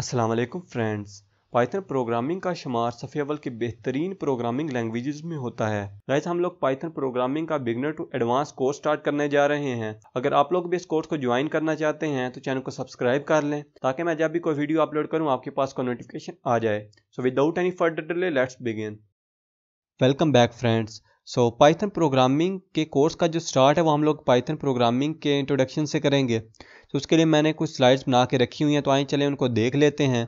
Aslam friends Python programming का शुमार सफ़ेवल के बेहतरीन प्रोग्रामिंग लैंग्वेजेस में होता है गाइस हम लोग पाइथन प्रोग्रामिंग का beginner to advance course start करने जा रहे हैं अगर आप लोग भी इस कोर्स को ज्वाइन करना चाहते हैं तो चैनल को सब्सक्राइब कर लें ताकि मैं जब भी कोई वीडियो अपलोड करूँ आपके पास कोई नोटिफिकेशन आ जाए so without any further delay let's begin welcome back friends so Python programming के कोर्स का जो स्टार्ट है वो हम लोग पाइथन प्रोग्रामिंग के इंट्रोडक्शन से करेंगे तो उसके लिए मैंने कुछ स्लाइड्स बना के रखी हुई हैं तो आए चले उनको देख लेते हैं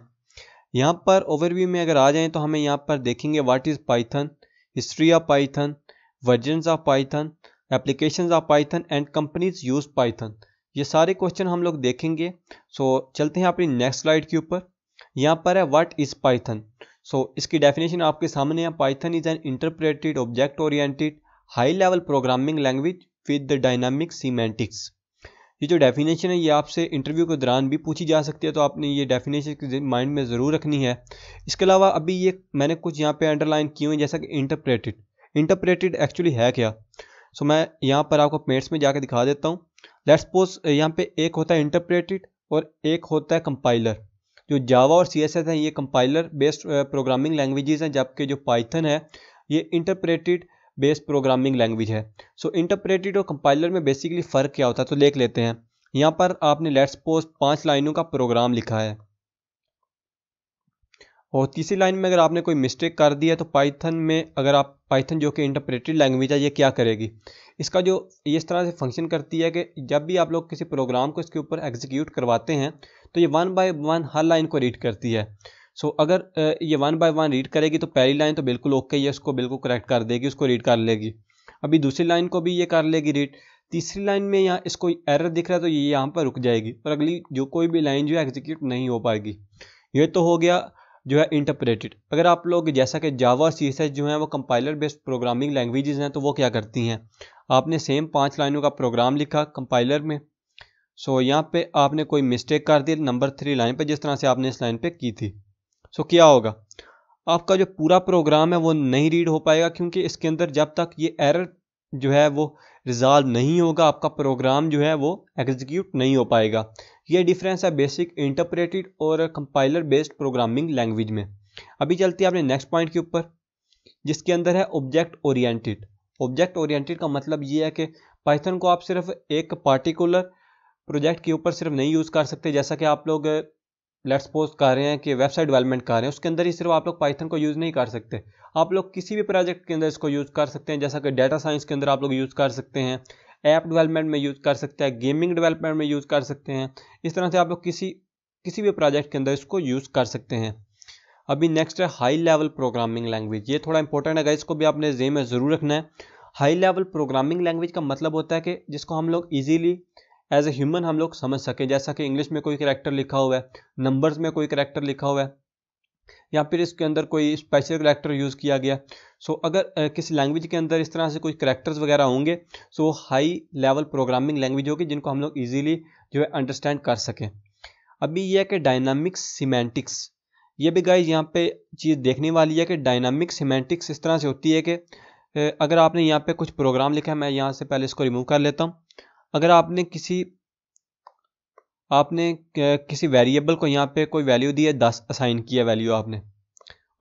यहाँ पर ओवरव्यू में अगर आ जाएँ तो हमें यहाँ पर देखेंगे what is Python history of Python versions of Python application of Python and companies use Python ये सारे क्वेश्चन हम लोग देखेंगे सो so, चलते हैं अपनी नेक्स्ट स्लाइड के ऊपर यहाँ पर है what is Python so so, इसकी डेफिनेशन आपके सामने है Python is an interpreted object oriented high level programming language with the dynamic semantics ये जो डेफिनेशन है ये आपसे इंटरव्यू के दौरान भी पूछी जा सकती है तो आपने ये डेफिनेशन माइंड में ज़रूर रखनी है इसके अलावा अभी ये मैंने कुछ यहाँ पे अंडरलाइन किए हैं जैसा कि इंटरप्रेटेड इंटरप्रेटेड एक्चुअली है क्या सो so, मैं यहाँ पर आपको पेंट्स में जाके दिखा देता हूँ लेट्स यहाँ पे एक होता है इंटरप्रेटेड और एक होता है कंपाइलर जो जावा और सी है ये कंपाइलर बेस्ड प्रोग्रामिंग लैंग्वेजेस हैं जबकि जो पाइथन है ये इंटरप्रेटेड बेस्ड प्रोग्रामिंग लैंग्वेज है सो so, इंटरप्रेटेड और कंपाइलर में बेसिकली फ़र्क क्या होता है तो देख लेते हैं यहाँ पर आपने लेट्स पोस्ट पाँच लाइनों का प्रोग्राम लिखा है और तीसरी लाइन में अगर आपने कोई मिस्टेक कर दिया तो पाइथन में अगर आप पाइथन जो कि इंटरप्रेटेड लैंग्वेज है ये क्या करेगी इसका जो ये इस तरह से फंक्शन करती है कि जब भी आप लोग किसी प्रोग्राम को इसके ऊपर एग्जीक्यूट करवाते हैं तो ये वन बाय वन हर लाइन को रीड करती है सो so, अगर ये वन बाय वन रीड करेगी तो पहली लाइन तो बिल्कुल ओके है उसको बिल्कुल करेक्ट कर देगी उसको रीड कर लेगी अभी दूसरी लाइन को भी ये कर लेगी रीड तीसरी लाइन में यहाँ इसको एरर दिख रहा है तो ये यहाँ पर रुक जाएगी और अगली जो कोई भी लाइन जो है एग्जीक्यूट नहीं हो पाएगी ये तो हो गया जो है इंटरप्रेटेड अगर आप लोग जैसा कि जावा सी जो है वो कंपाइलर बेस्ड प्रोग्रामिंग लैंग्वेजेस हैं तो वो क्या करती हैं आपने सेम पाँच लाइनों का प्रोग्राम लिखा कंपाइलर में सो so, यहाँ पे आपने कोई मिस्टेक कर दी नंबर थ्री लाइन पे जिस तरह से आपने इस लाइन पे की थी सो so, क्या होगा आपका जो पूरा प्रोग्राम है वो नहीं रीड हो पाएगा क्योंकि इसके अंदर जब तक ये एरर जो है वो रिजॉल्व नहीं होगा आपका प्रोग्राम जो है वो एग्जीक्यूट नहीं हो पाएगा ये डिफरेंस है बेसिक इंटरप्रेटेड और कंपाइलर बेस्ड प्रोग्रामिंग लैंग्वेज में अभी चलती है आपने नेक्स्ट पॉइंट के ऊपर जिसके अंदर है ऑब्जेक्ट ओरिएंटेड ऑब्जेक्ट ओरिएंटेड का मतलब ये है कि पाइथन को आप सिर्फ एक पार्टिकुलर प्रोजेक्ट के ऊपर सिर्फ नहीं यूज़ कर सकते जैसा कि आप लोग लेट्स पोस्ट कर रहे हैं कि वेबसाइट डेवलपमेंट कर रहे हैं उसके अंदर ही सिर्फ आप लोग पाइथन को यूज़ नहीं कर सकते आप लोग किसी भी प्रोजेक्ट के अंदर इसको यूज़ कर सकते हैं जैसा कि डाटा साइंस के अंदर आप लोग यूज़ कर सकते हैं ऐप डेवलपमेंट में यूज़ कर सकते हैं गेमिंग डेवलपमेंट में यूज़ कर सकते हैं इस तरह से आप लोग किसी किसी भी प्रोजेक्ट के अंदर इसको यूज़ कर सकते हैं अभी नेक्स्ट है हाई लेवल प्रोग्रामिंग लैंग्वेज ये थोड़ा इंपॉर्टेंट है इसको भी आपने जेम में ज़रूर रखना है हाई लेवल प्रोग्रामिंग लैंग्वेज का मतलब होता है कि जिसको हम लोग इजीली एज ए ह्यूमन हम लोग समझ सकें जैसा कि इंग्लिश में कोई करैक्टर लिखा हुआ है नंबर्स में कोई करैक्टर लिखा हुआ है या फिर इसके अंदर कोई स्पेशल करैक्टर यूज़ किया गया सो so, अगर किसी लैंग्वेज के अंदर इस तरह से कोई करैक्टर्स वगैरह होंगे so so, high level programming language होगी जिनको हम लोग ईजिली जो है अंडरस्टैंड कर सकें अभी यह है कि डायनामिक सीमेंटिक्स ये भी गाइज यहाँ पे चीज़ देखने वाली है कि डायनामिक सीमेंटिक्स इस तरह से होती है कि अगर आपने यहाँ पे कुछ प्रोग्राम लिखा है मैं यहाँ से पहले इसको रिमूव कर लेता हूँ अगर आपने किसी आपने किसी वेरिएबल को यहाँ पे कोई वैल्यू दी है दस असाइन किया वैल्यू आपने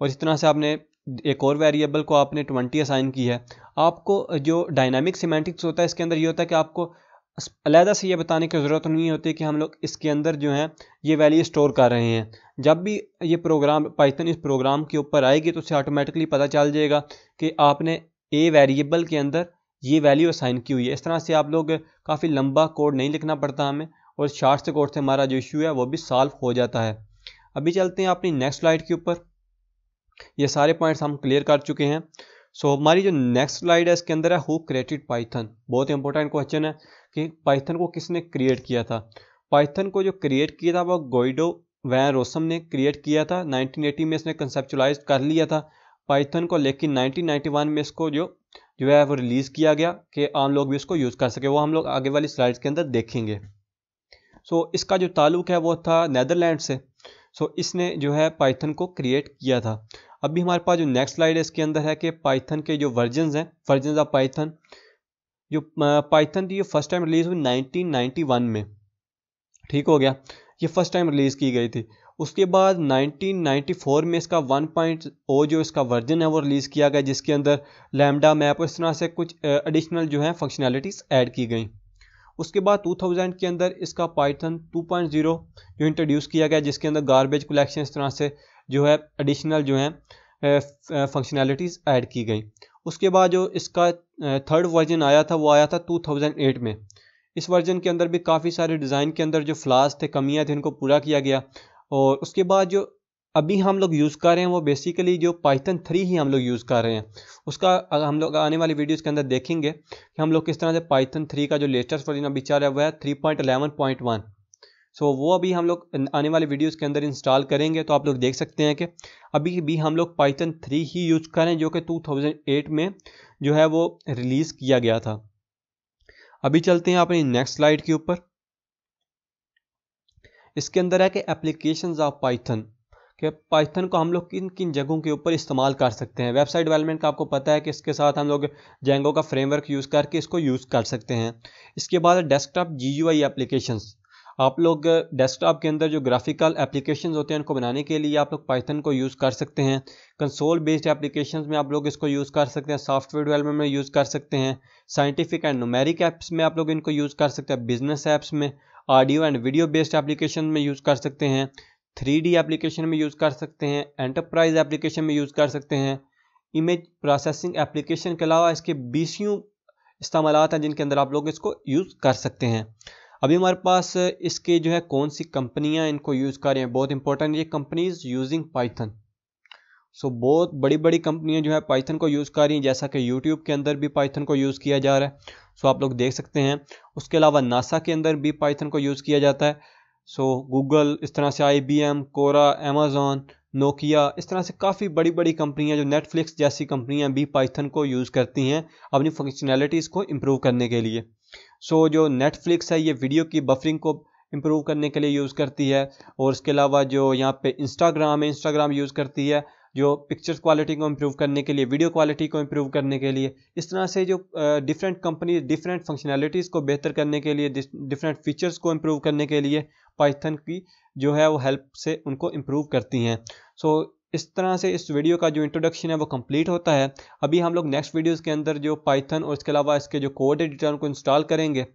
और इस तरह से आपने एक और वेरिएबल को आपने ट्वेंटी असाइन की है आपको जो डायनामिक सीमेंटिक्स होता है इसके अंदर ये होता है कि आपको अलहदा से ये बताने की ज़रूरत नहीं होती कि हम लोग इसके अंदर जो है ये वैल्यू स्टोर कर रहे हैं जब भी ये प्रोग्राम पाइथन इस प्रोग्राम के ऊपर आएगी तो उसे ऑटोमेटिकली पता चल जाएगा कि आपने ए वेरिएबल के अंदर ये वैल्यू असाइन की हुई है इस तरह से आप लोग काफ़ी लंबा कोड नहीं लिखना पड़ता हमें और शार्ट से कोर्ट से हमारा जो इशू है वो भी सॉल्व हो जाता है अभी चलते हैं अपनी नेक्स्ट स्लाइड के ऊपर ये सारे पॉइंट्स हम क्लियर कर चुके हैं सो so, हमारी जो नेक्स्ट स्लाइड है इसके अंदर है हु क्रिएटेड पाइथन बहुत इंपॉर्टेंट क्वेश्चन है कि पाइथन को किसने क्रिएट किया था पाइथन को जो क्रिएट किया था वो गोइडो वैन रोसम ने क्रिएट किया था 1980 में इसने कंसेप्चुलाइज कर लिया था पाइथन को लेकिन 1991 में इसको जो जो है वो रिलीज़ किया गया कि आम लोग भी इसको यूज़ कर सके वो हम लोग आगे वाली स्लाइड्स के अंदर देखेंगे सो so, इसका जो ताल्लुक है वो था नैदरलैंड से सो so, इसने जो है पाइथन को क्रिएट किया था अभी हमारे पास जो नेक्स्ट स्लाइड है इसके अंदर है कि पाइथन के जो वर्जन हैं वर्जन ऑफ पाइथन जो पाइथन थी ये फर्स्ट टाइम रिलीज़ हुई 1991 में ठीक हो गया ये फर्स्ट टाइम रिलीज़ की गई थी उसके बाद 1994 में इसका 1.0 जो इसका वर्जन है वो रिलीज़ किया गया जिसके अंदर लैमडा मैप इस तरह से कुछ एडिशनल जो है फंक्शनैलिटीज़ ऐड की गई उसके बाद 2000 के अंदर इसका पाइथन 2.0 जो इंट्रोड्यूस किया गया जिसके अंदर गारबेज कलेक्शन इस तरह से जो है एडिशनल जो है फंक्शनैलिटीज़ ऐड की गई उसके बाद जो इसका थर्ड वर्जन आया था वो आया था 2008 में इस वर्जन के अंदर भी काफ़ी सारे डिज़ाइन के अंदर जो फ्लास थे कमियाँ थी इनको पूरा किया गया और उसके बाद जो अभी हम लोग यूज़ कर रहे हैं वो बेसिकली जो पाइथन थ्री ही हम लोग यूज़ कर रहे हैं उसका हम लोग आने वाली वीडियोज़ के अंदर देखेंगे कि हम लोग किस तरह से पाइथन थ्री का जो लेटेस्ट वर्जन अभी चल रहा है वह है three point eleven point one so वो अभी हम लोग आने वाले वीडियोज़ के अंदर इंस्टॉल करेंगे तो आप लोग देख सकते हैं कि अभी भी हम लोग पाइथन थ्री ही यूज़ करें जो कि टू थाउजेंड एट में जो है वो रिलीज़ किया गया था अभी चलते हैं अपनी नेक्स्ट स्लाइड के ऊपर इसके अंदर है कि एप्लीकेशंस ऑफ पाइथन कि पाइथन को हम लोग किन किन जगहों के ऊपर इस्तेमाल कर सकते हैं वेबसाइट डेवलपमेंट का आपको पता है कि इसके साथ हम लोग जेंगो का फ्रेमवर्क यूज़ करके इसको यूज़ कर सकते हैं इसके बाद desktop G U I application आप लोग डेस्कटॉप के अंदर जो ग्राफिकल एप्लीकेशन होते हैं उनको बनाने के लिए आप लोग पाइथन को यूज़ कर सकते हैं कंसोल बेस्ड एप्लीकेशन में आप लोग इसको यूज़ कर सकते हैं सॉफ्टवेयर डेवलपमेंट में यूज़ कर सकते हैं साइंटिफिक एंड नोमेरिक ऐप्स में आप लोग इनको यूज़ कर सकते हैं बिजनेस ऐप्स में audio and video based application में यूज़ कर सकते हैं थ्री एप्लीकेशन में यूज़ कर सकते हैं एंटरप्राइज एप्लीकेशन में यूज़ कर सकते हैं इमेज प्रोसेसिंग एप्लीकेशन के अलावा इसके बीसियों इस्तेमाल हैं जिनके अंदर आप लोग इसको यूज़ कर सकते हैं अभी हमारे पास इसके जो है कौन सी कंपनियां इनको यूज़ कर रही हैं बहुत इंपॉर्टेंट ये कंपनीज यूजिंग पाइथन सो बहुत बड़ी बड़ी कंपनियां जो है पाइथन को यूज़ कर रही हैं जैसा कि यूट्यूब के अंदर भी पाइथन को यूज़ किया जा रहा है सो आप लोग देख सकते हैं उसके अलावा नासा के अंदर भी पाइथन को यूज़ किया जाता है सो गूगल इस तरह से I B M Quora Amazon Nokia इस तरह से काफ़ी बड़ी बड़ी कंपनियां जो नेटफ्लिक्स जैसी कंपनियां भी पाइथन को यूज़ करती हैं अपनी फंक्शनैलिटीज़ को इम्प्रूव करने के लिए सो so, जो नेटफ्लिक्स है ये वीडियो की बफरिंग को इम्प्रूव करने के लिए यूज़ करती है और इसके अलावा जो यहाँ पे इंस्टाग्राम है इंस्टाग्राम यूज़ करती है जो पिक्चर्स क्वालिटी को इम्प्रूव करने के लिए वीडियो क्वालिटी को इम्प्रूव करने के लिए इस तरह से जो डिफरेंट कंपनी डिफरेंट फंक्शनैलिटीज़ को बेहतर करने के लिए डिफरेंट फीचर्स को इम्प्रूव करने के लिए पाइथन की जो है वो हेल्प से उनको इम्प्रूव करती हैं सो so, इस तरह से इस वीडियो का जो इंट्रोडक्शन है वो कंप्लीट होता है अभी हम लोग नेक्स्ट वीडियोज़ के अंदर जो पाइथन और इसके अलावा इसके जो कोड एडिटर उनको इंस्टॉल करेंगे